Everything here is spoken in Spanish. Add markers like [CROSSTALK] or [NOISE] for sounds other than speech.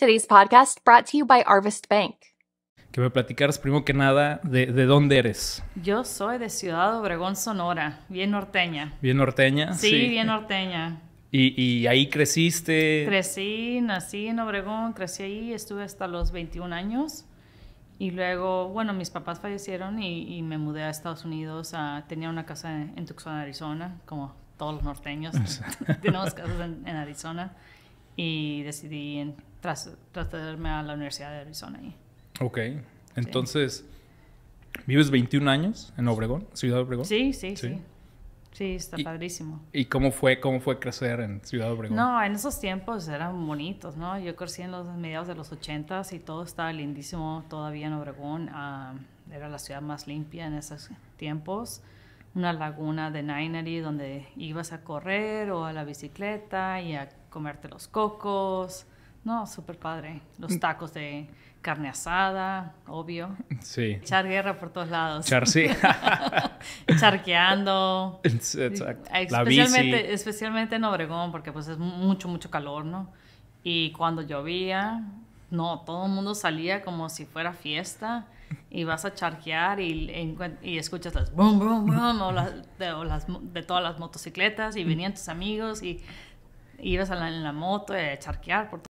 Today's podcast brought to you by Arvest Bank. Que me platicaras primero que nada de, de dónde eres. Yo soy de Ciudad Obregón, Sonora, bien norteña. ¿Bien norteña? Sí, bien norteña. ¿Y, ¿Y, ahí creciste? Crecí, nací en Obregón, crecí ahí, estuve hasta los 21 años. Y luego, bueno, mis papás fallecieron y, me mudé a Estados Unidos. tenía una casa en, Tucson, Arizona, como todos los norteños. [LAUGHS] tenemos casas en, en Arizona y decidí tras, trasladarme a la Universidad de Arizona. ahí. ok, entonces, ¿vives 21 años en Obregón, Ciudad Obregón? Sí, sí, sí. sí. está padrísimo. ¿Y cómo fue, cómo fue crecer en Ciudad Obregón? No, en esos tiempos eran bonitos, ¿no? Yo crecí en los mediados de los 80 y todo estaba lindísimo todavía en Obregón. Ah, era la ciudad más limpia en esos tiempos una laguna de Nainari donde ibas a correr o a la bicicleta y a comerte los cocos. No, súper padre. Los mm. tacos de carne asada, obvio. Sí. Echar guerra por todos lados. Char, sí. [LAUGHS] Charqueando. especialmente, especialmente en Obregón, porque pues es mucho, mucho calor, ¿no? Y cuando llovía, no, todo el mundo salía como si fuera fiesta y vas a charquear y, escuchas las boom, boom, boom las, de, todas las motocicletas y venían tus amigos y, ibas a en la moto a charquear por